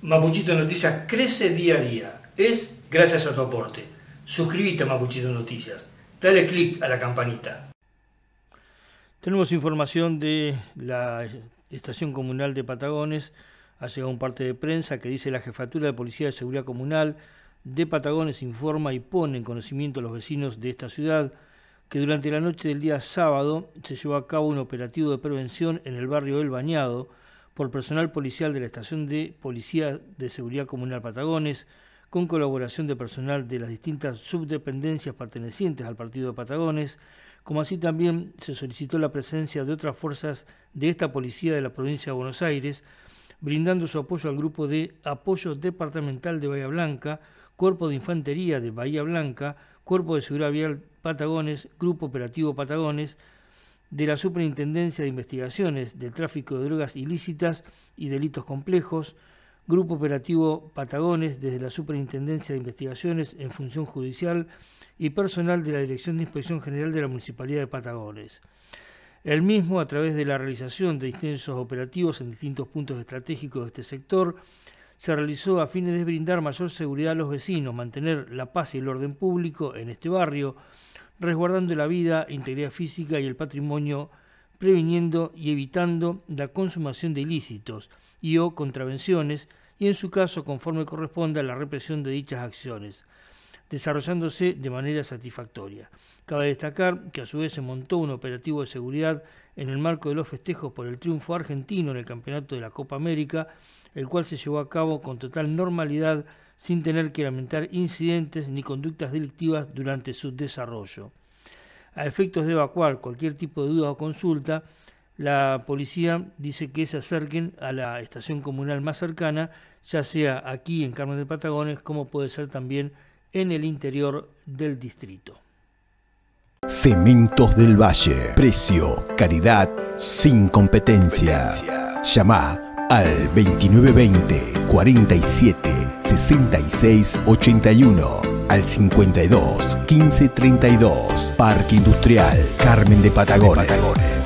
Mapuchito Noticias crece día a día. Es gracias a tu aporte. Suscríbete a Mapuchito Noticias. Dale click a la campanita. Tenemos información de la Estación Comunal de Patagones. Ha llegado un parte de prensa que dice la Jefatura de Policía de Seguridad Comunal de Patagones informa y pone en conocimiento a los vecinos de esta ciudad que durante la noche del día sábado se llevó a cabo un operativo de prevención en el barrio El Bañado por personal policial de la Estación de Policía de Seguridad Comunal Patagones, con colaboración de personal de las distintas subdependencias pertenecientes al Partido de Patagones, como así también se solicitó la presencia de otras fuerzas de esta policía de la provincia de Buenos Aires, brindando su apoyo al grupo de apoyo departamental de Bahía Blanca, Cuerpo de Infantería de Bahía Blanca, Cuerpo de Seguridad Vial Patagones, Grupo Operativo Patagones, de la Superintendencia de Investigaciones del Tráfico de Drogas Ilícitas y Delitos Complejos, Grupo Operativo Patagones desde la Superintendencia de Investigaciones en Función Judicial y personal de la Dirección de Inspección General de la Municipalidad de Patagones. El mismo, a través de la realización de extensos operativos en distintos puntos estratégicos de este sector, se realizó a fines de brindar mayor seguridad a los vecinos, mantener la paz y el orden público en este barrio, resguardando la vida, integridad física y el patrimonio, previniendo y evitando la consumación de ilícitos y o contravenciones, y en su caso, conforme corresponda, la represión de dichas acciones desarrollándose de manera satisfactoria. Cabe destacar que a su vez se montó un operativo de seguridad en el marco de los festejos por el triunfo argentino en el campeonato de la Copa América, el cual se llevó a cabo con total normalidad sin tener que lamentar incidentes ni conductas delictivas durante su desarrollo. A efectos de evacuar cualquier tipo de duda o consulta, la policía dice que se acerquen a la estación comunal más cercana, ya sea aquí en Carmen de Patagones, como puede ser también en el interior del distrito. Cementos del Valle. Precio, caridad, sin competencia. Llamá Llama al 2920 47 66 81 al 52 15 32. Parque Industrial Carmen de De Patagones.